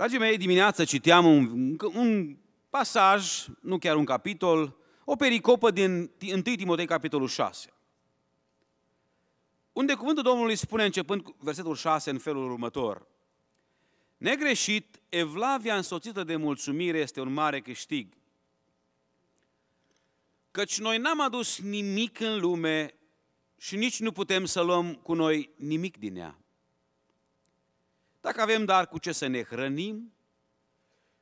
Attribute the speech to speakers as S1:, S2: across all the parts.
S1: Dragii mei, dimineață citeam un, un pasaj, nu chiar un capitol, o pericopă din 1 Timotei, capitolul 6. Unde cuvântul Domnului spune, începând cu versetul 6, în felul următor. Negreșit, evlavia însoțită de mulțumire este un mare câștig. Căci noi n-am adus nimic în lume și nici nu putem să luăm cu noi nimic din ea. Dacă avem dar cu ce să ne hrănim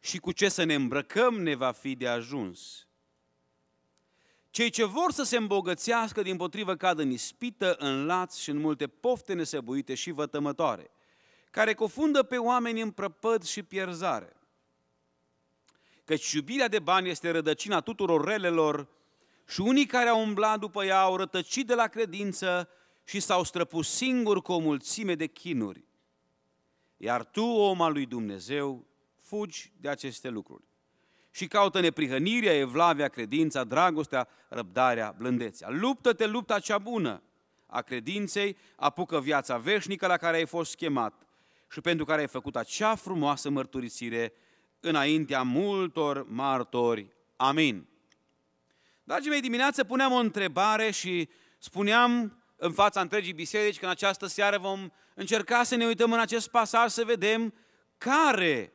S1: și cu ce să ne îmbrăcăm, ne va fi de ajuns. Cei ce vor să se îmbogățească, din potrivă, cad în ispită, în laț și în multe pofte nesăbuite și vătămătoare, care cofundă pe oameni în prăpăd și pierzare. Căci iubirea de bani este rădăcina tuturor relelor și unii care au umblat după ea au rătăcit de la credință și s-au străpus singuri cu o mulțime de chinuri. Iar tu, om al lui Dumnezeu, fugi de aceste lucruri și caută neprihănirea, evlavia, credința, dragostea, răbdarea, blândețea. Luptă-te lupta cea bună a credinței, apucă viața veșnică la care ai fost chemat și pentru care ai făcut acea frumoasă mărturisire înaintea multor martori. Amin. Dragii mei, dimineață puneam o întrebare și spuneam în fața întregii biserici că în această seară vom încerca să ne uităm în acest pasaj să vedem care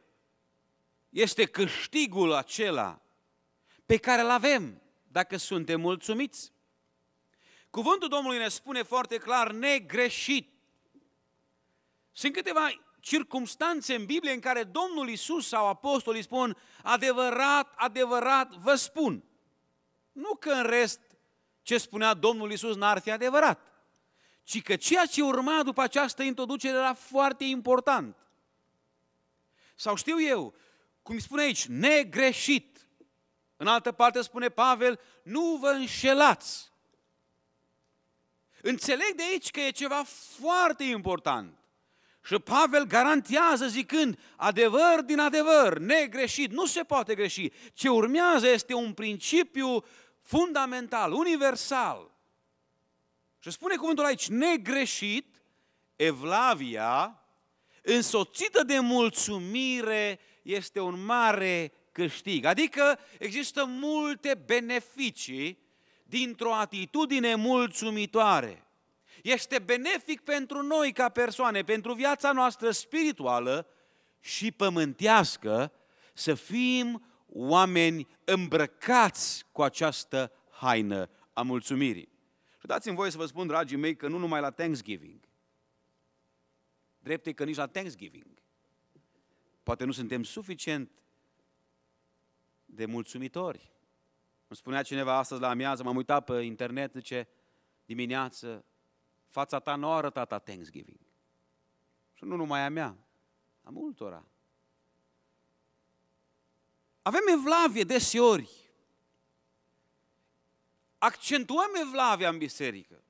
S1: este câștigul acela pe care îl avem dacă suntem mulțumiți. Cuvântul Domnului ne spune foarte clar, negreșit. Sunt câteva circumstanțe în Biblie în care Domnul Isus sau apostolii spun, adevărat, adevărat, vă spun. Nu că în rest ce spunea Domnul Isus n-ar fi adevărat ci că ceea ce urma după această introducere era foarte important. Sau știu eu, cum spune aici, negreșit. În altă parte spune Pavel, nu vă înșelați. Înțeleg de aici că e ceva foarte important. Și Pavel garantează zicând, adevăr din adevăr, negreșit, nu se poate greși. Ce urmează este un principiu fundamental, universal, și spune cuvântul aici, negreșit, evlavia, însoțită de mulțumire, este un mare câștig. Adică există multe beneficii dintr-o atitudine mulțumitoare. Este benefic pentru noi ca persoane, pentru viața noastră spirituală și pământească, să fim oameni îmbrăcați cu această haină a mulțumirii. Și păi dați-mi voie să vă spun, dragii mei, că nu numai la Thanksgiving, drept e că nici la Thanksgiving, poate nu suntem suficient de mulțumitori. Îmi spunea cineva astăzi la amiază, m-am uitat pe internet, zice, dimineață, fața ta nu a arătat a Thanksgiving. Și nu numai a mea, a multora. Avem evlavie deseori accentuăm evlavia în biserică.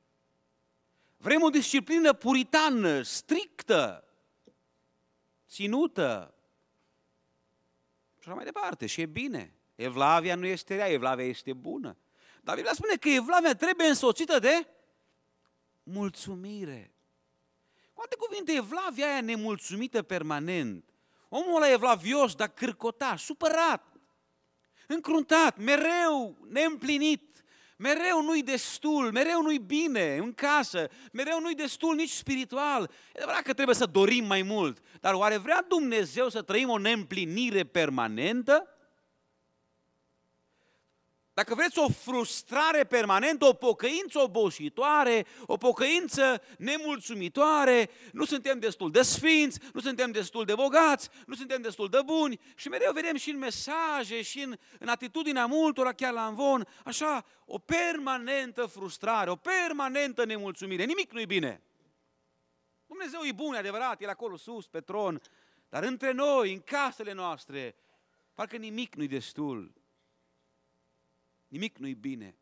S1: Vrem o disciplină puritană, strictă, ținută. Și mai departe, și e bine. Evlavia nu este rea, evlavia este bună. Dar Biblia spune că evlavia trebuie însoțită de mulțumire. Cu alte cuvinte, evlavia aia nemulțumită permanent. Omul ăla evlavios, dar cârcotaș, supărat, încruntat, mereu neîmplinit. Mereu nu-i destul, mereu nu-i bine în casă, mereu nu-i destul nici spiritual. E adevărat că trebuie să dorim mai mult, dar oare vrea Dumnezeu să trăim o neîmplinire permanentă? dacă vreți o frustrare permanentă, o pocăință oboșitoare, o pocăință nemulțumitoare, nu suntem destul de sfinți, nu suntem destul de bogați, nu suntem destul de buni și mereu vedem și în mesaje și în, în atitudinea multora, chiar la învon, așa, o permanentă frustrare, o permanentă nemulțumire, nimic nu-i bine. Dumnezeu e bun, e adevărat, e acolo sus, pe tron, dar între noi, în casele noastre, parcă nimic nu-i destul. Nimic nu-i bine.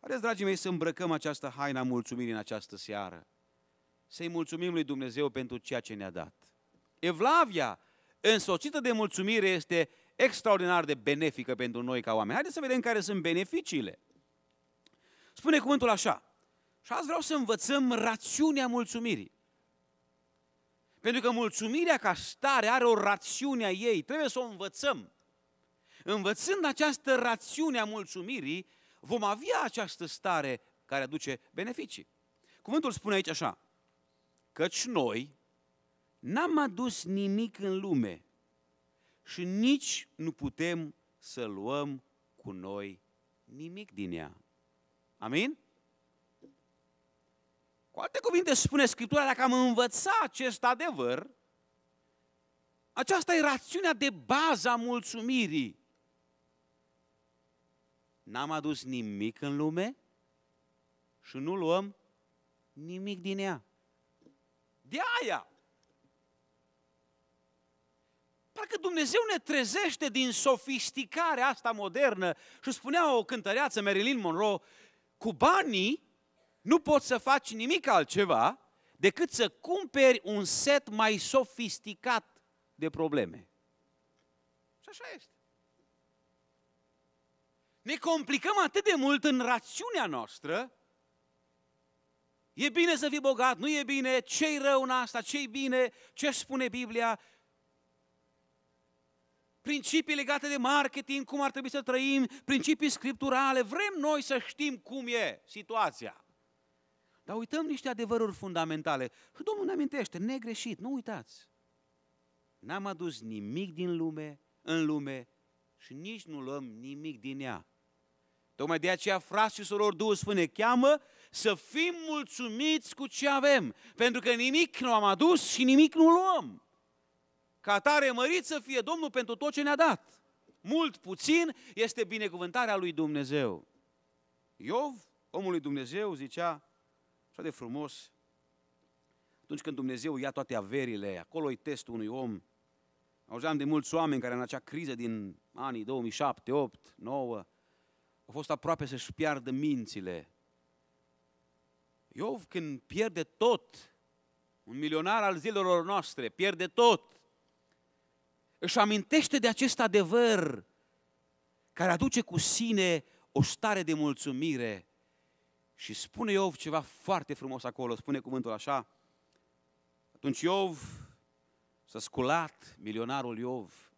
S1: Haideți, dragii mei, să îmbrăcăm această haină a mulțumirii în această seară. Să-i mulțumim lui Dumnezeu pentru ceea ce ne-a dat. Evlavia, însoțită de mulțumire, este extraordinar de benefică pentru noi ca oameni. Haideți să vedem care sunt beneficiile. Spune cuvântul așa. Și azi vreau să învățăm rațiunea mulțumirii. Pentru că mulțumirea ca stare are o rațiune a ei, trebuie să o învățăm. Învățând această rațiune a mulțumirii, vom avea această stare care aduce beneficii. Cuvântul spune aici așa, căci noi n-am adus nimic în lume și nici nu putem să luăm cu noi nimic din ea. Amin? Cu alte cuvinte spune Scriptura, dacă am învățat acest adevăr, aceasta e rațiunea de bază a mulțumirii. N-am adus nimic în lume și nu luăm nimic din ea. De aia! Parcă Dumnezeu ne trezește din sofisticarea asta modernă și spunea o cântăreață, Marilyn Monroe, cu banii nu poți să faci nimic altceva decât să cumperi un set mai sofisticat de probleme. Și așa este ne complicăm atât de mult în rațiunea noastră, e bine să fii bogat, nu e bine, ce-i rău în asta, ce-i bine, ce spune Biblia, principii legate de marketing, cum ar trebui să trăim, principii scripturale, vrem noi să știm cum e situația. Dar uităm niște adevăruri fundamentale. Domnul ne amintește, negreșit, nu uitați. N-am adus nimic din lume, în lume și nici nu luăm nimic din ea. Tocmai de aceea, frați și soror, Duhul Sfânt ne cheamă să fim mulțumiți cu ce avem, pentru că nimic nu am adus și nimic nu luăm. Ca tare mărit să fie Domnul pentru tot ce ne-a dat. Mult, puțin, este binecuvântarea lui Dumnezeu. Iov, omul lui Dumnezeu, zicea, așa de frumos, atunci când Dumnezeu ia toate averile, acolo e testul unui om. Auzeam de mulți oameni care în acea criză din anii 2007, 8, 9, au fost aproape să-și piardă mințile. Iov când pierde tot, un milionar al zilelor noastre, pierde tot, își amintește de acest adevăr care aduce cu sine o stare de mulțumire și spune Iov ceva foarte frumos acolo, spune cuvântul așa, atunci Iov s-a sculat, milionarul Iov,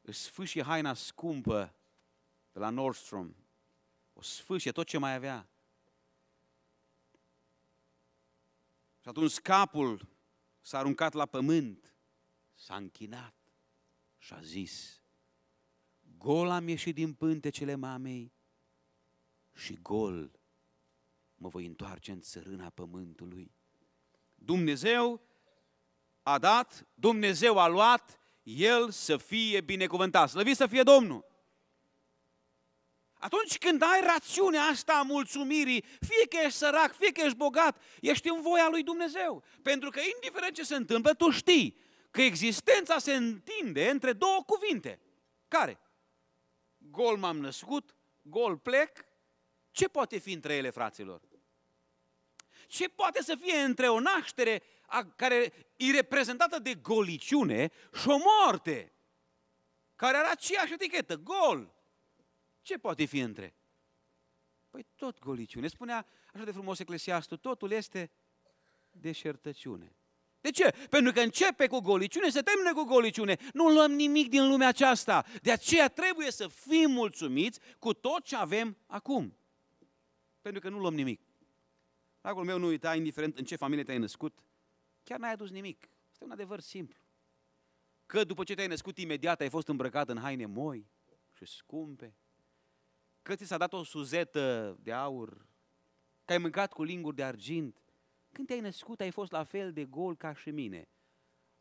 S1: își sfâșie haina scumpă de la Nordstrom. O sfâșie tot ce mai avea. Și atunci capul s-a aruncat la pământ, s-a închinat și a zis, gol am ieșit din pântecele mamei și gol mă voi întoarce în țărâna pământului. Dumnezeu a dat, Dumnezeu a luat, El să fie binecuvântat. Slăvit să fie Domnul! Atunci când ai rațiunea asta a mulțumirii, fie că ești sărac, fie că ești bogat, ești în voia lui Dumnezeu. Pentru că indiferent ce se întâmplă, tu știi că existența se întinde între două cuvinte. Care? Gol m-am născut, gol plec. Ce poate fi între ele, fraților? Ce poate să fie între o naștere a, care e reprezentată de goliciune și o moarte care are aceeași etichetă, gol? Ce poate fi între? Păi tot goliciune. Spunea așa de frumos Eclesiastul, totul este deșertăciune. De ce? Pentru că începe cu goliciune, se termină cu goliciune. Nu luăm nimic din lumea aceasta. De aceea trebuie să fim mulțumiți cu tot ce avem acum. Pentru că nu luăm nimic. Dragul meu, nu uita, indiferent în ce familie te-ai născut, chiar n-ai adus nimic. Este un adevăr simplu. Că după ce te-ai născut, imediat ai fost îmbrăcat în haine moi și scumpe, că ți s-a dat o suzetă de aur, că ai mâncat cu linguri de argint, când te-ai născut ai fost la fel de gol ca și mine.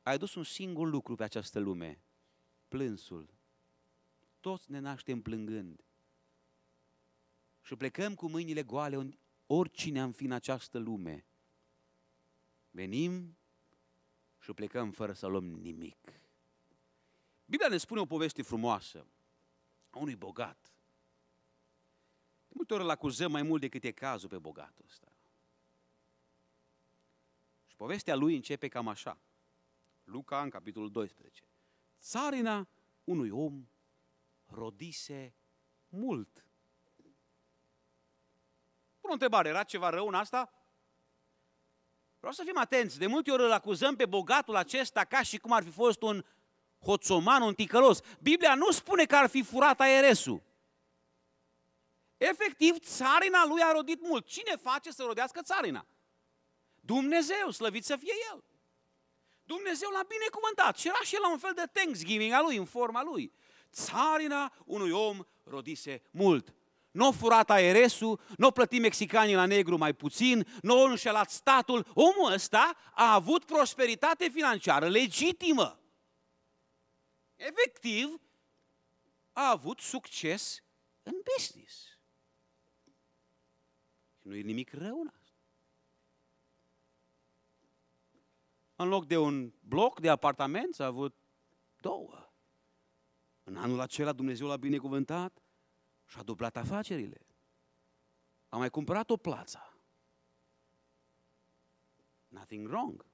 S1: Ai dus un singur lucru pe această lume, plânsul. Toți ne naștem plângând și plecăm cu mâinile goale oricine am fi în această lume. Venim și plecăm fără să luăm nimic. Biblia ne spune o poveste frumoasă a unui bogat multe ori îl acuzăm mai mult decât e cazul pe bogatul ăsta. Și povestea lui începe cam așa. Luca, în capitolul 12. Țarina unui om rodise mult. Pun o întrebare, era ceva rău în asta? Vreau să fim atenți, de multe ori îl acuzăm pe bogatul acesta ca și cum ar fi fost un hoțoman, un ticălos. Biblia nu spune că ar fi furat aeresul. Efectiv, țarina lui a rodit mult. Cine face să rodească țarina? Dumnezeu, slăvit să fie El. Dumnezeu l-a binecuvântat și era și el la un fel de thanksgiving a lui, în forma lui. Țarina unui om rodise mult. Nu n-o furat aeresul, nu n-o plătit mexicanii la negru mai puțin, nu n-o înșelat statul. Omul ăsta a avut prosperitate financiară legitimă. Efectiv, a avut succes în business. Nu e nimic rău în asta. În loc de un bloc de apartament, s-a avut două. În anul acela Dumnezeu l-a binecuvântat și a dublat afacerile. A mai cumpărat o plață. Nothing wrong.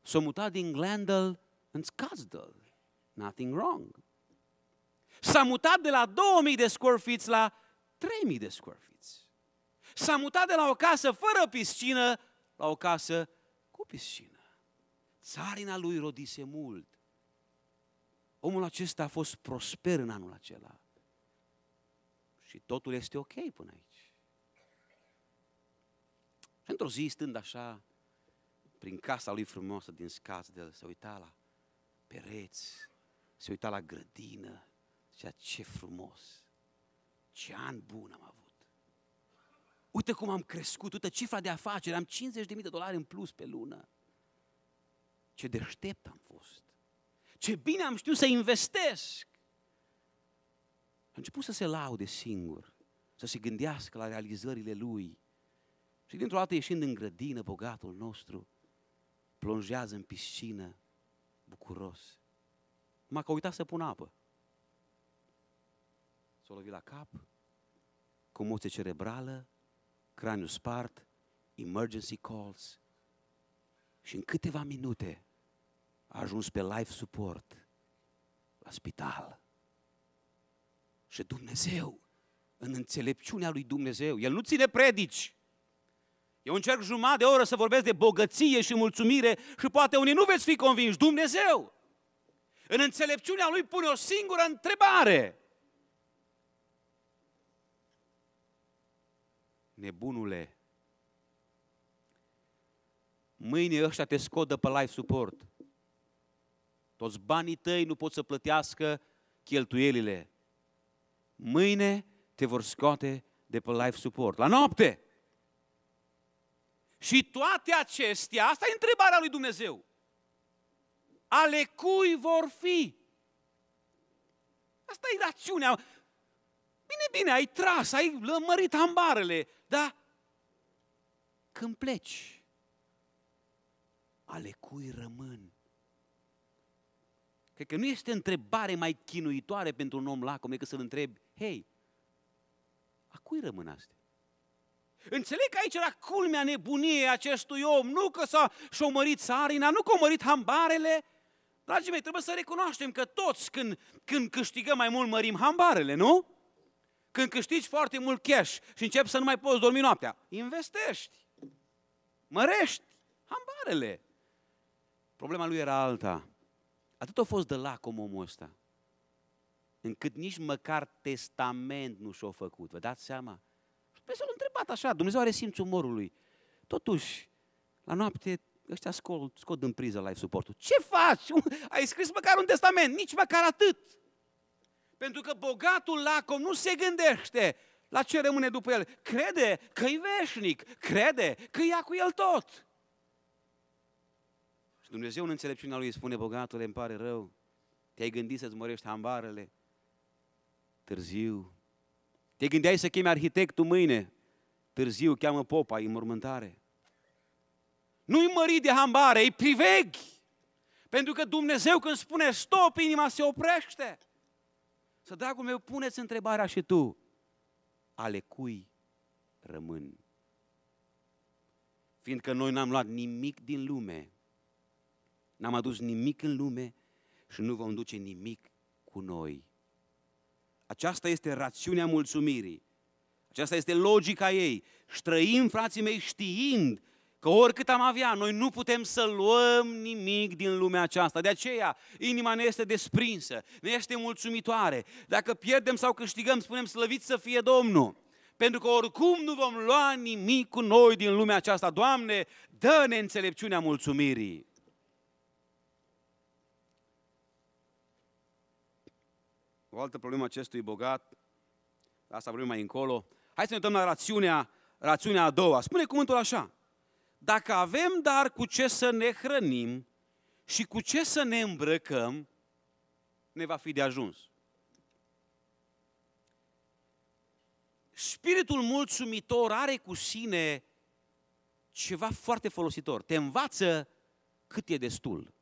S1: S-a mutat din Glendale în Scottsdale. Nothing wrong. S-a mutat de la 2000 de square feet la 3000 de square feet s-a mutat de la o casă fără piscină la o casă cu piscină. Țarina lui rodise mult. Omul acesta a fost prosper în anul acela. Și totul este ok până aici. Și într-o zi, stând așa, prin casa lui frumoasă din de se uita la pereți, se uita la grădină, zicea ce frumos, ce an bun am avut uite cum am crescut, uite cifra de afaceri, am 50.000 de dolari în plus pe lună. Ce deștept am fost. Ce bine am știut să investesc. A început să se laude singur, să se gândească la realizările lui. Și dintr-o dată ieșind în grădină, bogatul nostru plonjează în piscină, bucuros. Numai că a uitat să pună apă. S-a lovit la cap, cu moție cerebrală, craniu spart, emergency calls și în câteva minute a ajuns pe life support la spital. Și Dumnezeu, în înțelepciunea lui Dumnezeu, El nu ține predici. Eu încerc jumătate de oră să vorbesc de bogăție și mulțumire și poate unii nu veți fi convinși. Dumnezeu, în înțelepciunea Lui, pune o singură întrebare. nebunule, mâine ăștia te scodă pe life support. Toți banii tăi nu pot să plătească cheltuielile. Mâine te vor scoate de pe life support. La noapte! Și toate acestea, asta e întrebarea lui Dumnezeu. Ale cui vor fi? Asta e rațiunea. Bine, bine, ai tras, ai lămărit ambarele, da? Când pleci, ale cui rămân? Cred că nu este întrebare mai chinuitoare pentru un om lacom decât să-l întrebi, hei, a cui rămân astea? Înțeleg că aici era culmea nebuniei acestui om, nu că s-a șomărit sarina, nu că a mărit hambarele. Dragii mei, trebuie să recunoaștem că toți când, când câștigăm mai mult mărim hambarele, nu? Când câștigi foarte mult cash și începi să nu mai poți dormi noaptea, investești, mărești hambarele. Problema lui era alta. Atât a fost de lacom omul ăsta, încât nici măcar testament nu și-a făcut. Vă dați seama? Păi să-l întrebat așa, Dumnezeu are simțul umorului. Totuși, la noapte, ăștia scot, scot în priză la suportul. Ce faci? Ai scris măcar un testament, nici măcar atât. Pentru că bogatul lacom nu se gândește la ce rămâne după el. Crede că e veșnic, crede că ia cu el tot. Și Dumnezeu în înțelepciunea lui spune, bogatul îmi pare rău, te-ai gândit să-ți mărești ambarele. Târziu. Te gândeai să chemi arhitectul mâine. Târziu cheamă popa, e mormântare. Nu-i mări de hambare, îi priveghi. Pentru că Dumnezeu când spune stop, inima se oprește. Să, dragul meu, puneți întrebarea și tu. Ale cui rămân? Fiindcă noi n-am luat nimic din lume, n-am adus nimic în lume și nu vom duce nimic cu noi. Aceasta este rațiunea mulțumirii. Aceasta este logica ei. Străim, frații mei, știind Că oricât am avea, noi nu putem să luăm nimic din lumea aceasta. De aceea, inima ne este desprinsă, ne este mulțumitoare. Dacă pierdem sau câștigăm, spunem slăvit să fie Domnul. Pentru că oricum nu vom lua nimic cu noi din lumea aceasta. Doamne, dă-ne înțelepciunea mulțumirii. O altă problemă acestui bogat, asta vorbim mai încolo. Hai să ne uităm la rațiunea, rațiunea a doua. Spune cuvântul așa dacă avem dar cu ce să ne hrănim și cu ce să ne îmbrăcăm, ne va fi de ajuns. Spiritul mulțumitor are cu sine ceva foarte folositor. Te învață cât e destul.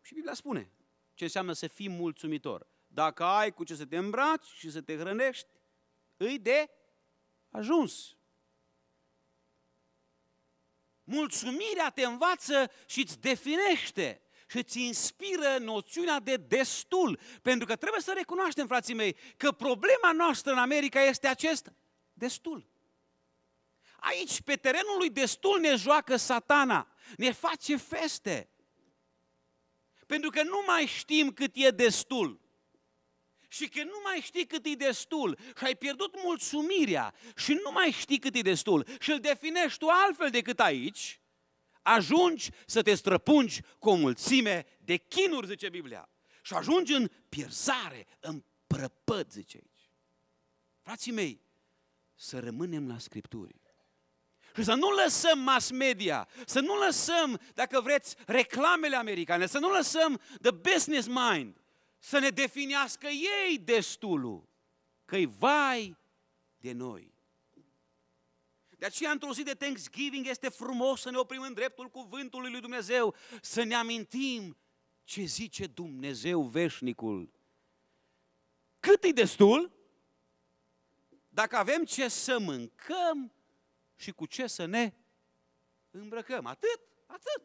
S1: Și Biblia spune ce înseamnă să fii mulțumitor. Dacă ai cu ce să te îmbraci și să te hrănești, îi de ajuns. Mulțumirea te învață și îți definește și îți inspiră noțiunea de destul. Pentru că trebuie să recunoaștem, frații mei, că problema noastră în America este acest destul. Aici, pe terenul lui destul, ne joacă satana, ne face feste. Pentru că nu mai știm cât e destul și că nu mai știi cât e destul și ai pierdut mulțumirea și nu mai știi cât e destul și îl definești tu altfel decât aici, ajungi să te străpungi cu o mulțime de chinuri, zice Biblia. Și ajungi în pierzare, în prăpăt, zice aici. Frații mei, să rămânem la Scripturi. Și să nu lăsăm mass media, să nu lăsăm, dacă vreți, reclamele americane, să nu lăsăm the business mind, să ne definească ei destulul, că-i vai de noi. De aceea, într-o zi de Thanksgiving, este frumos să ne oprim în dreptul cuvântului lui Dumnezeu, să ne amintim ce zice Dumnezeu veșnicul. Cât e destul? Dacă avem ce să mâncăm și cu ce să ne îmbrăcăm. Atât, atât.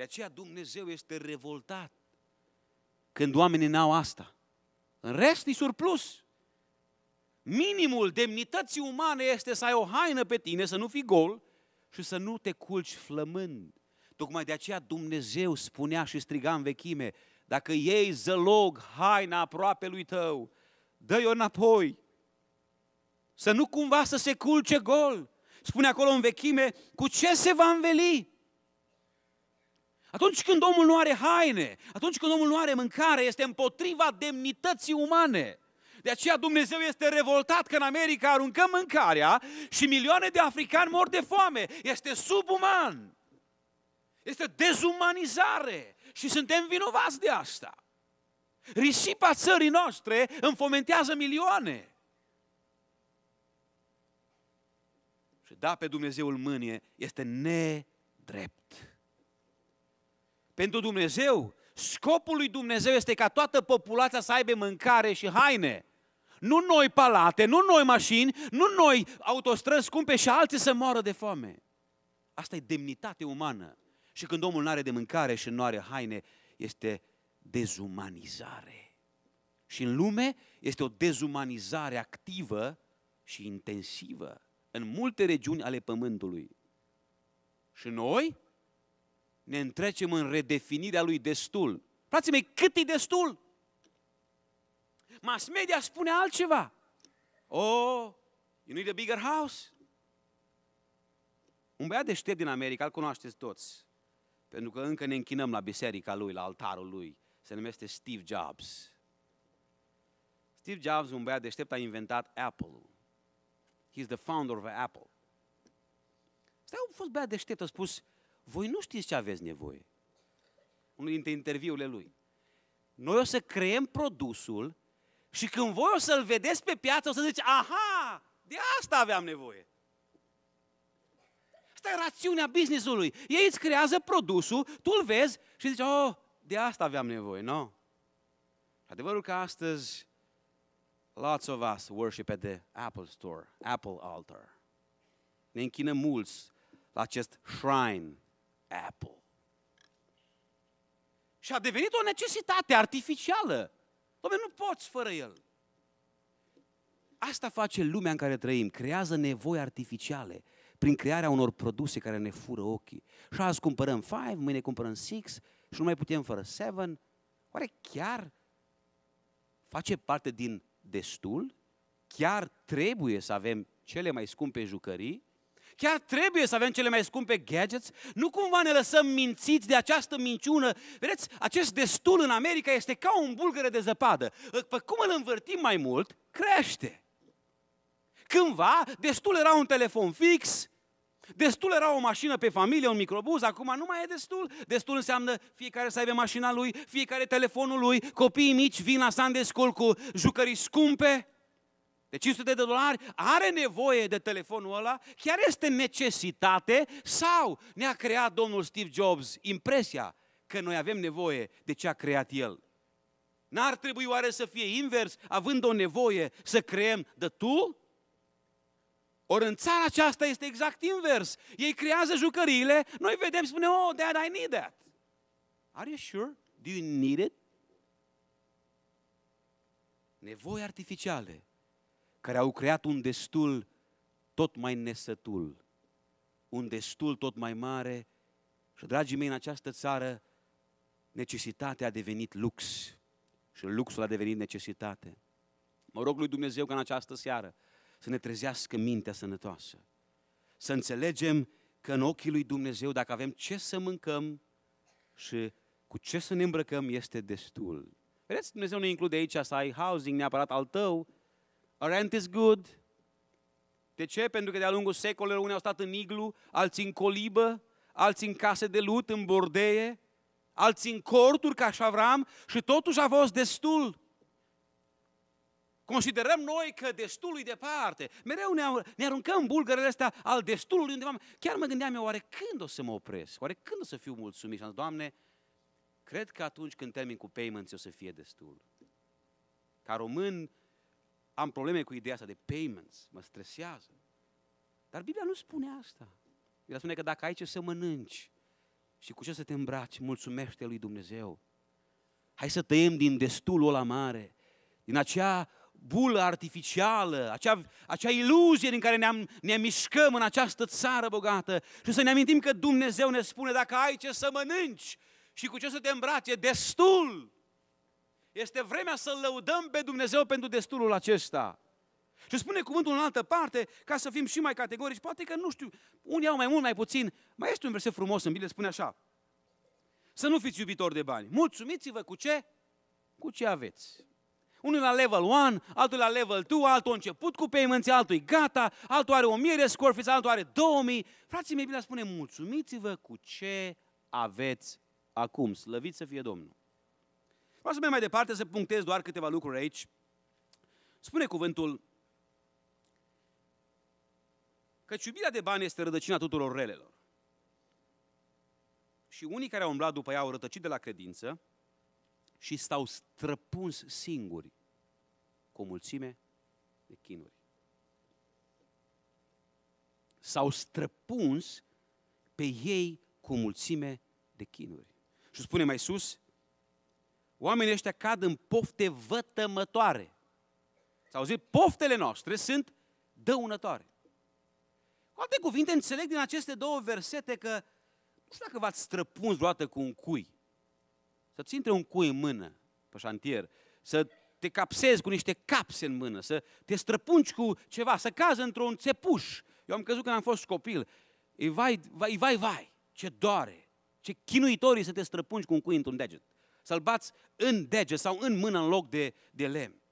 S1: De aceea Dumnezeu este revoltat când oamenii n-au asta. În rest e surplus. Minimul demnității umane este să ai o haină pe tine, să nu fii gol și să nu te culci flămând. Tocmai de aceea Dumnezeu spunea și striga în vechime, dacă ei zălog haina aproape lui tău, dă-i-o înapoi, să nu cumva să se culce gol. Spune acolo în vechime, cu ce se va înveli? Atunci când omul nu are haine, atunci când omul nu are mâncare, este împotriva demnității umane. De aceea Dumnezeu este revoltat că în America aruncăm mâncarea și milioane de africani mor de foame. Este subuman. Este dezumanizare și suntem vinovați de asta. Risipa țării noastre înfomentează milioane. Și da pe Dumnezeul mânie este nedrept. Pentru Dumnezeu, scopul lui Dumnezeu este ca toată populația să aibă mâncare și haine. Nu noi palate, nu noi mașini, nu noi autostrăzi scumpe și alții să moară de foame. Asta e demnitate umană. Și când omul nu are de mâncare și nu are haine, este dezumanizare. Și în lume este o dezumanizare activă și intensivă în multe regiuni ale pământului. Și noi ne întrecem în redefinirea lui destul. Frații mei, cât e destul? Mass media spune altceva. Oh, you need a bigger house. Un băiat deștept din America, îl cunoașteți toți, pentru că încă ne închinăm la biserica lui, la altarul lui. Se numește Steve Jobs. Steve Jobs, un băiat deștept, a inventat Apple-ul. He's the founder of Apple. Stai, a fost băiat deștept, a spus, voi nu știți ce aveți nevoie. Unul dintre interviurile lui. Noi o să creăm produsul și când voi o să-l vedeți pe piață, o să ziceți, aha, de asta aveam nevoie. Asta e rațiunea businessului. Ei îți creează produsul, tu îl vezi și zici, oh, de asta aveam nevoie, nu? No. Adevărul că astăzi lots of us worship at the Apple Store, Apple Altar. Ne închinăm mulți la acest shrine Apple. Și a devenit o necesitate artificială. Dom'le, nu poți fără el. Asta face lumea în care trăim, creează nevoi artificiale prin crearea unor produse care ne fură ochii. Și azi cumpărăm 5, mâine cumpărăm 6 și nu mai putem fără 7. Oare chiar face parte din destul? Chiar trebuie să avem cele mai scumpe jucării? Chiar trebuie să avem cele mai scumpe gadgets? Nu cumva ne lăsăm mințiți de această minciună? Vedeți, acest destul în America este ca un bulgăre de zăpadă. Pe cum îl învârtim mai mult, crește. Cândva, destul era un telefon fix, Destul era o mașină pe familie, un microbuz, acum nu mai e destul. Destul înseamnă fiecare să aibă mașina lui, fiecare telefonul lui, copiii mici vin la Sunday School cu jucării scumpe, de deci 500 de dolari, are nevoie de telefonul ăla? Chiar este necesitate? Sau ne-a creat domnul Steve Jobs impresia că noi avem nevoie de ce a creat el? N-ar trebui oare să fie invers, având o nevoie să creăm de tu? Ori în țara aceasta este exact invers. Ei creează jucăriile, noi vedem, spune, oh, dad, I need that. Are you sure? Do you need it? Nevoi artificiale care au creat un destul tot mai nesătul, un destul tot mai mare și, dragii mei, în această țară, necesitatea a devenit lux și luxul a devenit necesitate. Mă rog lui Dumnezeu ca în această seară să ne trezească mintea sănătoasă, să înțelegem că în ochii lui Dumnezeu, dacă avem ce să mâncăm și cu ce să ne îmbrăcăm, este destul. Vedeți, Dumnezeu ne include aici să ai housing neapărat al tău, rent is good. De ce? Pentru că de-a lungul secolelor unii au stat în iglu, alții în colibă, alții în case de lut, în bordeie, alții în corturi ca și Avram și totuși a fost destul. Considerăm noi că e departe. Mereu ne, ne aruncăm bulgărele astea al destului undeva. Chiar mă gândeam eu, oare când o să mă opresc? Oare când o să fiu mulțumit? Și am zis, Doamne, cred că atunci când termin cu payments o să fie destul. Ca român am probleme cu ideea asta de payments, mă stresează. Dar Biblia nu spune asta. El spune că dacă ai ce să mănânci și cu ce să te îmbraci, mulțumește lui Dumnezeu. Hai să tăiem din destulul ăla mare, din acea bulă artificială, acea, acea iluzie din care ne-am, ne mișcăm în această țară bogată și să ne amintim că Dumnezeu ne spune dacă ai ce să mănânci și cu ce să te îmbraci, destul. Este vremea să lăudăm pe Dumnezeu pentru destulul acesta. Și spune cuvântul în altă parte, ca să fim și mai categorici, poate că nu știu, unii au mai mult, mai puțin. Mai este un verset frumos în Biblie, spune așa. Să nu fiți iubitori de bani. Mulțumiți-vă cu ce? Cu ce aveți. Unul la level 1, altul la level 2, altul a început cu payment altul e gata, altul are 1000 de scorfiți, altul are 2000. Frații mei, Biblia spune, mulțumiți-vă cu ce aveți acum. Slăvit să fie Domnul. Vreau să merg mai departe, să punctez doar câteva lucruri aici. Spune cuvântul că iubirea de bani este rădăcina tuturor relelor. Și unii care au umblat după ea au rătăcit de la credință și stau străpuns singuri cu o mulțime de chinuri. S-au străpuns pe ei cu o mulțime de chinuri. Și spune mai sus, oamenii ăștia cad în pofte vătămătoare. Ați auzit? Poftele noastre sunt dăunătoare. Cu alte cuvinte, înțeleg din aceste două versete că nu știu dacă v-ați străpuns vreodată cu un cui. Să-ți intre un cui în mână pe șantier, să te capsezi cu niște capse în mână, să te străpungi cu ceva, să cazi într-un țepuș. Eu am căzut când am fost copil. E vai, vai, vai, vai, ce doare, ce chinuitorii să te străpungi cu un cui într-un deget să-l bați în dege sau în mână în loc de, de lemn.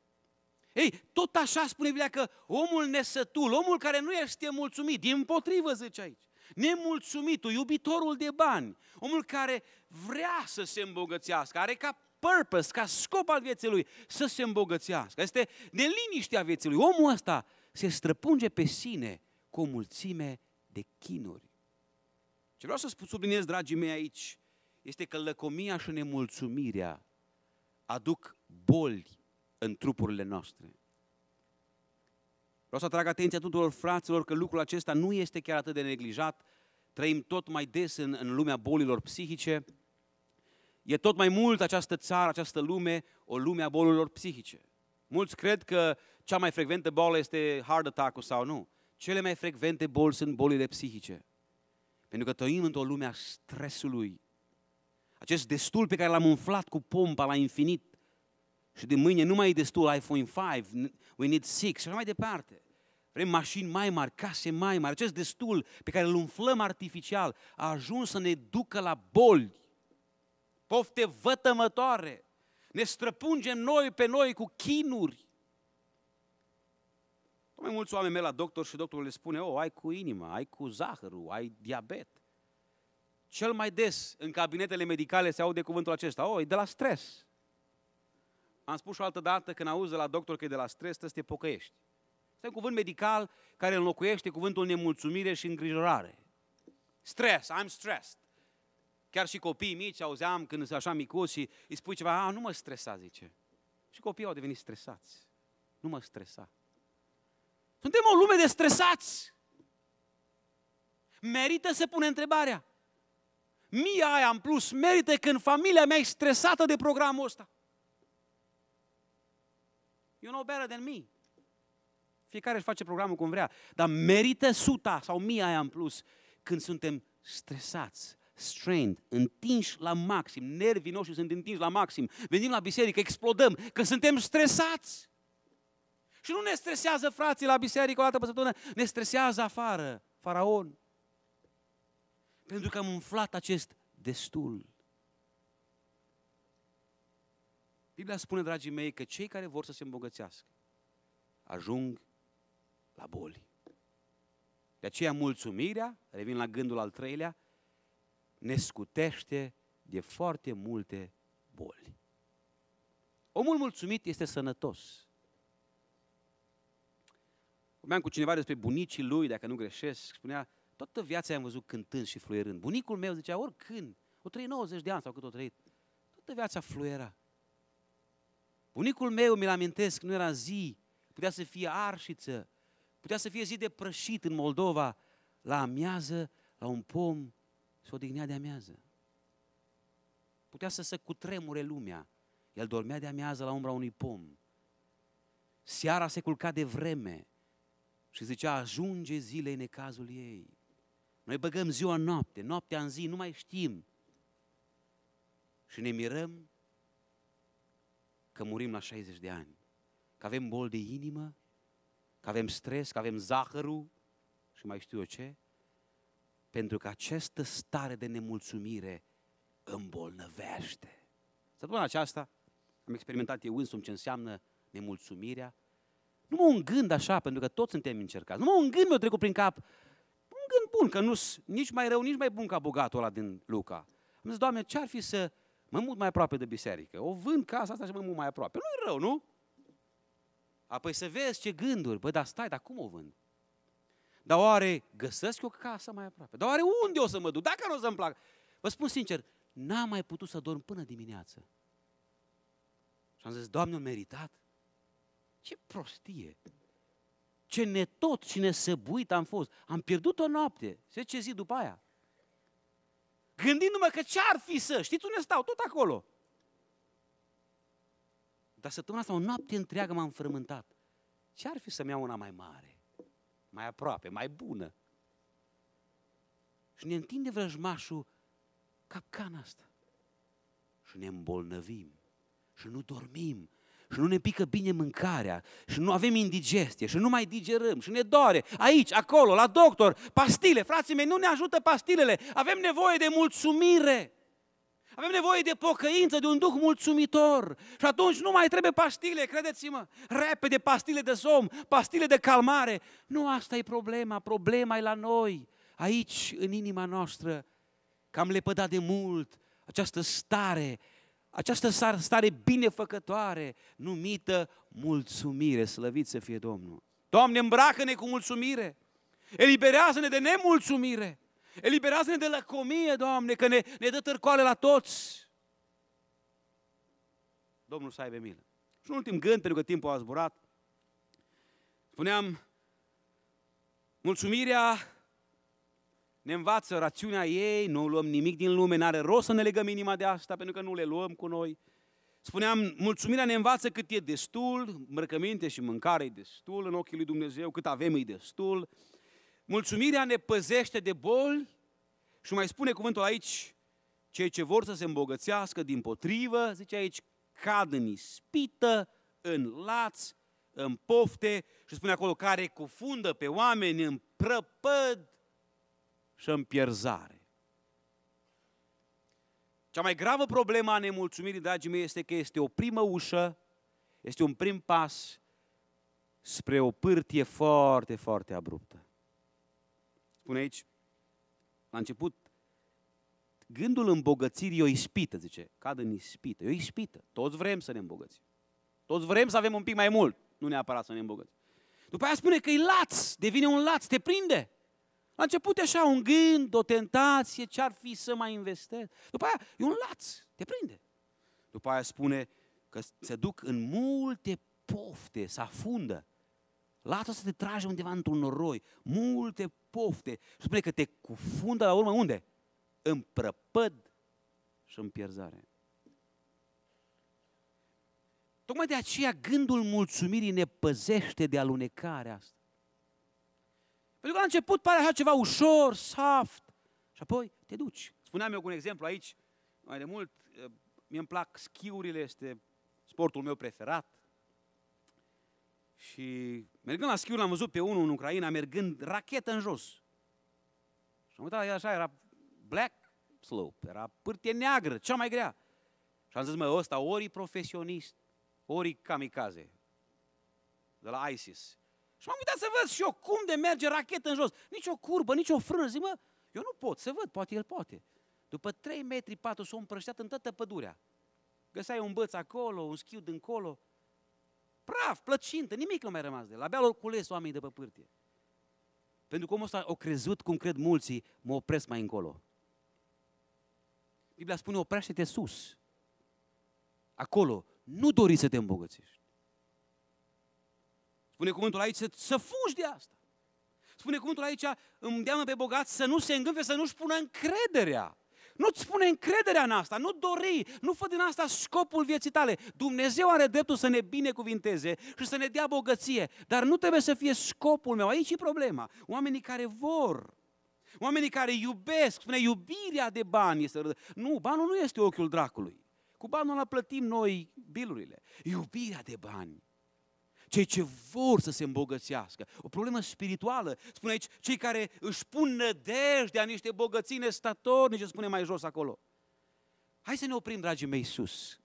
S1: Ei, tot așa spune Biblia că omul nesătul, omul care nu este mulțumit, din potrivă zice aici, nemulțumitul, iubitorul de bani, omul care vrea să se îmbogățească, are ca purpose, ca scop al vieții lui, să se îmbogățească. Este neliniștea vieții lui. Omul ăsta se străpunge pe sine cu o mulțime de chinuri. Ce vreau să subliniez, dragii mei, aici, este că lăcomia și nemulțumirea aduc boli în trupurile noastre. Vreau să atrag atenția tuturor fraților că lucrul acesta nu este chiar atât de neglijat. Trăim tot mai des în, în lumea bolilor psihice. E tot mai mult această țară, această lume, o lume a bolilor psihice. Mulți cred că cea mai frecventă boală este heart attack sau nu. Cele mai frecvente boli sunt bolile psihice. Pentru că trăim într-o lume a stresului, acest destul pe care l-am umflat cu pompa la infinit și de mâine nu mai e destul iPhone 5, we need 6 și așa mai departe. Vrem mașini mai mari, case mai mari. Acest destul pe care îl umflăm artificial a ajuns să ne ducă la boli, pofte vătămătoare. Ne străpungem noi pe noi cu chinuri. Mai mulți oameni merg la doctor și doctorul le spune, oh, ai cu inima, ai cu zahărul, ai diabet. Cel mai des în cabinetele medicale se aude cuvântul acesta. O, oh, e de la stres. Am spus și o altă dată, când auzi de la doctor că e de la stres, trebuie să te pocăiești. Este un cuvânt medical care înlocuiește cuvântul nemulțumire și îngrijorare. Stress, I'm stressed. Chiar și copiii mici auzeam când sunt așa micuți și îi spui ceva, a, nu mă stresa, zice. Și copiii au devenit stresați. Nu mă stresa. Suntem o lume de stresați. Merită să pune întrebarea mie aia în plus merită când familia mea e stresată de programul ăsta. You know better than me. Fiecare își face programul cum vrea, dar merită suta sau mie aia în plus când suntem stresați, strained, întinși la maxim, nervii noștri sunt întinși la maxim, venim la biserică, explodăm, că suntem stresați. Și nu ne stresează frații la biserică o dată pe săptămână, ne stresează afară, faraon. Pentru că am umflat acest destul. Biblia spune, dragii mei, că cei care vor să se îmbogățească ajung la boli. De aceea mulțumirea, revin la gândul al treilea, ne scutește de foarte multe boli. Omul mulțumit este sănătos. Vorbeam cu cineva despre bunicii lui, dacă nu greșesc, spunea, Toată viața am văzut cântând și fluierând. Bunicul meu zicea, oricând, o trăi 90 de ani sau cât o trăit. Toată viața fluiera. Bunicul meu, mi-l amintesc, nu era zi, putea să fie arșiță, putea să fie zi de prășit în Moldova, la amiază, la un pom, se odihnea de amiază. Putea să se cutremure lumea. El dormea de amiază la umbra unui pom. Seara se culca de vreme și zicea, ajunge zilei necazul ei. Noi băgăm ziua în noapte, noaptea în zi, nu mai știm. Și ne mirăm că murim la 60 de ani, că avem bol de inimă, că avem stres, că avem zahărul și mai știu eu ce, pentru că această stare de nemulțumire îmbolnăvește. Săptămâna aceasta am experimentat eu însumi ce înseamnă nemulțumirea. Numai un gând așa, pentru că toți suntem încercați. Numai un gând mi-a trecut prin cap bun, că nu nici mai rău, nici mai bun ca bogatul ăla din Luca. Am zis, Doamne, ce-ar fi să mă mut mai aproape de biserică? O vând casa asta și mă mut mai aproape. Nu-i rău, nu? Apoi să vezi ce gânduri. Bă, dar stai, dar cum o vând? Dar oare găsesc o casă mai aproape? Dar oare unde o să mă duc? Dacă nu o să-mi placă? Vă spun sincer, n-am mai putut să dorm până dimineață. Și am zis, Doamne, meritat? Ce prostie! ce netot și nesăbuit am fost. Am pierdut o noapte. Se ce zi după aia. Gândindu-mă că ce ar fi să, știți unde stau, tot acolo. Dar săptămâna asta o noapte întreagă m-am frământat. Ce ar fi să-mi iau una mai mare, mai aproape, mai bună? Și ne întinde vrăjmașul capcana asta. Și ne îmbolnăvim. Și nu dormim și nu ne pică bine mâncarea și nu avem indigestie și nu mai digerăm și ne doare aici, acolo, la doctor, pastile, frații mei, nu ne ajută pastilele, avem nevoie de mulțumire. Avem nevoie de pocăință, de un duh mulțumitor. Și atunci nu mai trebuie pastile, credeți-mă. Repede pastile de som, pastile de calmare. Nu asta e problema, problema e la noi. Aici, în inima noastră, că am lepădat de mult această stare această stare binefăcătoare numită mulțumire, slăvit să fie Domnul. Doamne, îmbracă-ne cu mulțumire, eliberează-ne de nemulțumire, eliberează-ne de lăcomie, Doamne, că ne, ne dă târcoale la toți. Domnul să aibă milă. Și un ultim gând, pentru că timpul a zburat, spuneam, mulțumirea ne învață rațiunea ei, nu luăm nimic din lume, n-are rost să ne legăm inima de asta, pentru că nu le luăm cu noi. Spuneam, mulțumirea ne învață cât e destul, mărcăminte și mâncare e destul în ochii lui Dumnezeu, cât avem e destul. Mulțumirea ne păzește de boli și mai spune cuvântul aici, cei ce vor să se îmbogățească din potrivă, zice aici, cad în ispită, în laț, în pofte și spune acolo, care cufundă pe oameni în prăpăd și în pierzare. Cea mai gravă problemă a nemulțumirii, dragii mei, este că este o primă ușă, este un prim pas spre o pârtie foarte, foarte abruptă. Spune aici, la început, gândul îmbogățirii e o ispită, zice, cad în ispită, e o ispită. Toți vrem să ne îmbogățim. Toți vrem să avem un pic mai mult, nu neapărat să ne îmbogățim. După aia spune că e laț, devine un laț, te prinde. A început așa un gând, o tentație, ce ar fi să mai investesc. După aia e un laț, te prinde. După aia spune că se duc în multe pofte, se afundă. Latul să te trage undeva într-un noroi, multe pofte. spune că te cufundă la urmă unde? În prăpăd și în pierzare. Tocmai de aceea gândul mulțumirii ne păzește de alunecarea asta. Pentru că la început pare așa ceva ușor, saft, și apoi te duci. Spuneam eu cu un exemplu aici, mai de mult, eh, mie îmi plac schiurile, este sportul meu preferat. Și mergând la schiuri, l-am văzut pe unul în Ucraina, mergând rachetă în jos. Și am uitat, el așa era black slope, era pârtie neagră, cea mai grea. Și am zis, mă, ăsta ori profesionist, ori kamikaze, de la ISIS. Și m-am uitat să văd și eu cum de merge racheta în jos. Nici o curbă, nici o frână. Zic, mă, eu nu pot să văd, poate el poate. După 3 metri 4 s o împrășteat în toată pădurea. Găseai un băț acolo, un schiu dincolo. Praf, plăcintă, nimic nu mai rămas de el. Abia l-au cules oamenii de pe pârtie. Pentru că omul ăsta o crezut, cum cred mulții, mă opresc mai încolo. Biblia spune, oprește-te sus. Acolo, nu dori să te îmbogățești. Spune cuvântul aici să, să fugi de asta. Spune cuvântul aici, îndeamnă pe bogat să nu se îngânfe, să nu-și pună încrederea. Nu-ți pune încrederea în asta, nu dori, nu fă din asta scopul vieții tale. Dumnezeu are dreptul să ne binecuvinteze și să ne dea bogăție, dar nu trebuie să fie scopul meu. Aici e problema. Oamenii care vor, oamenii care iubesc, spune iubirea de bani este rădă. Nu, banul nu este ochiul dracului. Cu banul la plătim noi bilurile. Iubirea de bani cei ce vor să se îmbogățească. O problemă spirituală. Spune aici, cei care își pun nădejdea niște bogăține statornice, spune mai jos acolo. Hai să ne oprim, dragii mei, sus.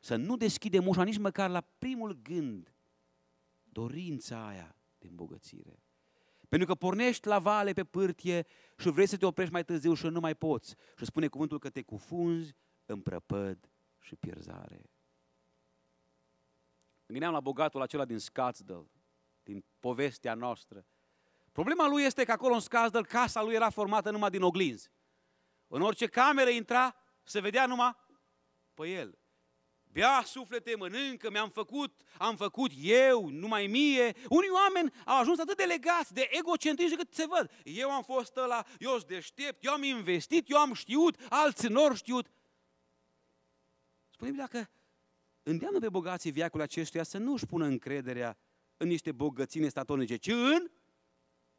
S1: Să nu deschidem ușa nici măcar la primul gând. Dorința aia de îmbogățire. Pentru că pornești la vale pe pârtie și vrei să te oprești mai târziu și nu mai poți. Și spune cuvântul că te cufunzi în prăpăd și pierzare gândeam la bogatul acela din Scottsdale, din povestea noastră. Problema lui este că acolo în Scottsdale casa lui era formată numai din oglinzi. În orice cameră intra, se vedea numai pe el. Bea suflete, mănâncă, mi-am făcut, am făcut eu, numai mie. Unii oameni au ajuns atât de legați, de egocentrici, cât se văd. Eu am fost ăla, eu sunt deștept, eu am investit, eu am știut, alții nu știut. Spune mi dacă îndeamnă pe bogații viacul acestuia să nu își pună încrederea în niște bogății statonice, ci în,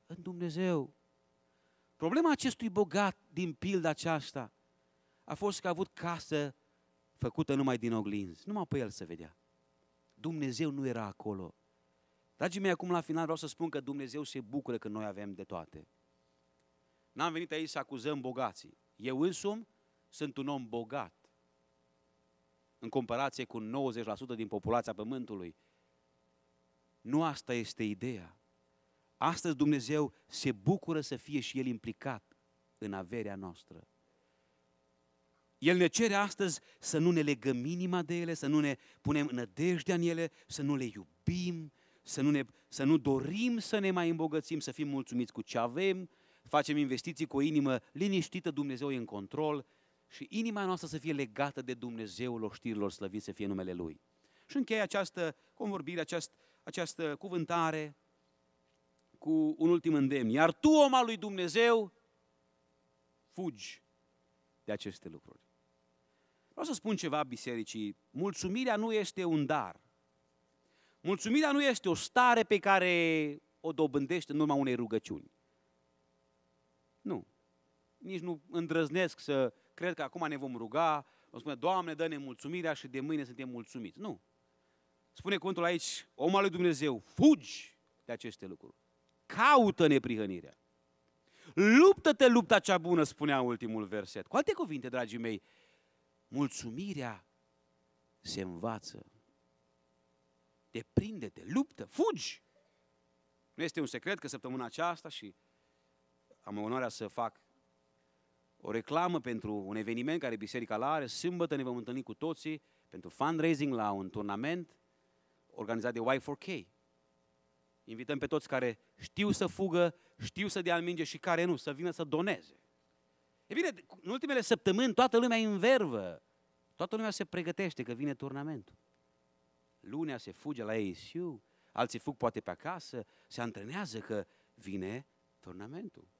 S1: în Dumnezeu. Problema acestui bogat din pilda aceasta a fost că a avut casă făcută numai din oglinzi. Numai pe el se vedea. Dumnezeu nu era acolo. Dragii mei, acum la final vreau să spun că Dumnezeu se bucură că noi avem de toate. N-am venit aici să acuzăm bogații. Eu însumi sunt un om bogat în comparație cu 90% din populația Pământului. Nu asta este ideea. Astăzi Dumnezeu se bucură să fie și El implicat în averea noastră. El ne cere astăzi să nu ne legăm inima de ele, să nu ne punem nădejdea în ele, să nu le iubim, să nu, ne, să nu dorim să ne mai îmbogățim, să fim mulțumiți cu ce avem, facem investiții cu o inimă liniștită, Dumnezeu e în control și inima noastră să fie legată de Dumnezeul oștirilor slăvit să fie numele Lui. Și încheie această convorbire, această, această cuvântare cu un ultim îndemn. Iar tu, om al lui Dumnezeu, fugi de aceste lucruri. Vreau să spun ceva bisericii. Mulțumirea nu este un dar. Mulțumirea nu este o stare pe care o dobândești în urma unei rugăciuni. Nu. Nici nu îndrăznesc să cred că acum ne vom ruga, vom spune, Doamne, dă-ne mulțumirea și de mâine suntem mulțumiți. Nu. Spune cuvântul aici, omul lui Dumnezeu, fugi de aceste lucruri. Caută neprihănirea. Luptă-te lupta cea bună, spunea ultimul verset. Cu alte cuvinte, dragii mei, mulțumirea se învață. Deprinde-te, luptă, fugi. Nu este un secret că săptămâna aceasta și am onoarea să fac o reclamă pentru un eveniment care biserica la are. Sâmbătă ne vom întâlni cu toții pentru fundraising la un turnament organizat de Y4K. Invităm pe toți care știu să fugă, știu să dea minge și care nu, să vină să doneze. E bine, în ultimele săptămâni toată lumea e în vervă. Toată lumea se pregătește că vine turnamentul. Lunea se fuge la ASU, alții fug poate pe acasă, se antrenează că vine turnamentul.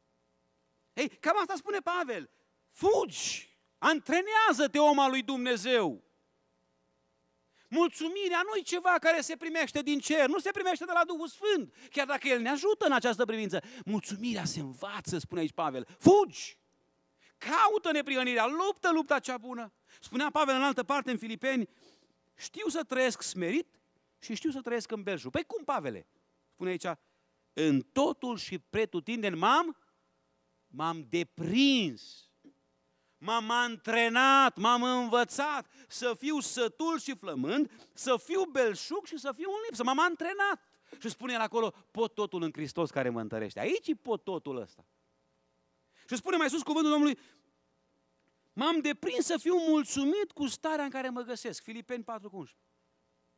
S1: Ei, cam asta spune Pavel. Fugi, antrenează-te om al lui Dumnezeu. Mulțumirea nu e ceva care se primește din cer, nu se primește de la Duhul Sfânt, chiar dacă El ne ajută în această privință. Mulțumirea se învață, spune aici Pavel. Fugi! Caută neprionirea, luptă lupta cea bună. Spunea Pavel în altă parte în Filipeni, știu să trăiesc smerit și știu să trăiesc în belșug. Păi cum, Pavele? Spune aici, în totul și pretutindeni m-am m-am deprins, m-am antrenat, m-am învățat să fiu sătul și flămând, să fiu belșug și să fiu un lipsă. M-am antrenat. Și spune el acolo, pot totul în Hristos care mă întărește. Aici e pot totul ăsta. Și spune mai sus cuvântul Domnului, m-am deprins să fiu mulțumit cu starea în care mă găsesc. Filipeni 4,11.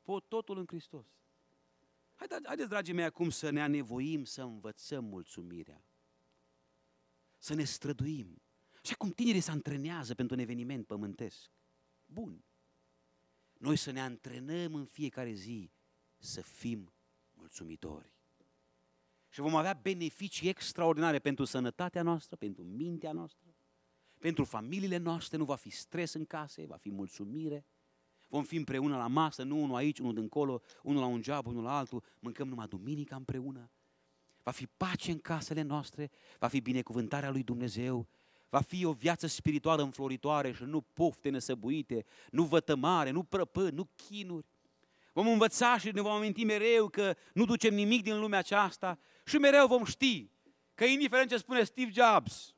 S1: Pot totul în Hristos. haideți, dragii mei, acum să ne anevoim să învățăm mulțumirea să ne străduim. Și cum tinerii se antrenează pentru un eveniment pământesc. Bun. Noi să ne antrenăm în fiecare zi să fim mulțumitori. Și vom avea beneficii extraordinare pentru sănătatea noastră, pentru mintea noastră, pentru familiile noastre, nu va fi stres în case, va fi mulțumire. Vom fi împreună la masă, nu unul aici, unul dincolo, unul la un geab, unul la altul, mâncăm numai duminica împreună va fi pace în casele noastre, va fi binecuvântarea lui Dumnezeu, va fi o viață spirituală înfloritoare și nu pofte nesăbuite, nu vătămare, nu prăpă, nu chinuri. Vom învăța și ne vom aminti mereu că nu ducem nimic din lumea aceasta și mereu vom ști că indiferent ce spune Steve Jobs,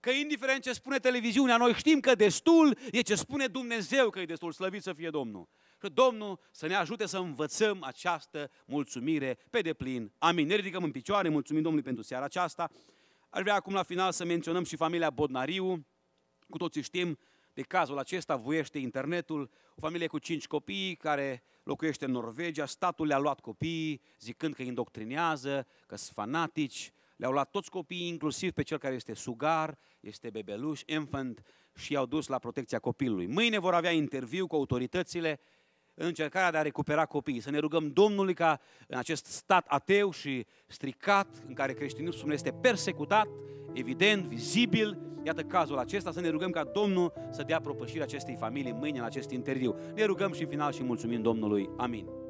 S1: că indiferent ce spune televiziunea, noi știm că destul e ce spune Dumnezeu că e destul, slăvit să fie Domnul că Domnul să ne ajute să învățăm această mulțumire pe deplin. Amin. Ne ridicăm în picioare, mulțumim Domnului pentru seara aceasta. Aș vrea acum la final să menționăm și familia Bodnariu. Cu toții știm de cazul acesta, voiește internetul, o familie cu cinci copii care locuiește în Norvegia, statul le-a luat copiii, zicând că îi indoctrinează, că sunt fanatici, le-au luat toți copiii, inclusiv pe cel care este sugar, este bebeluș, infant, și i-au dus la protecția copilului. Mâine vor avea interviu cu autoritățile în încercarea de a recupera copiii. Să ne rugăm Domnului ca în acest stat ateu și stricat, în care creștinismul este persecutat, evident, vizibil, iată cazul acesta, să ne rugăm ca Domnul să dea propășirea acestei familii mâine în acest interviu. Ne rugăm și în final și mulțumim Domnului. Amin.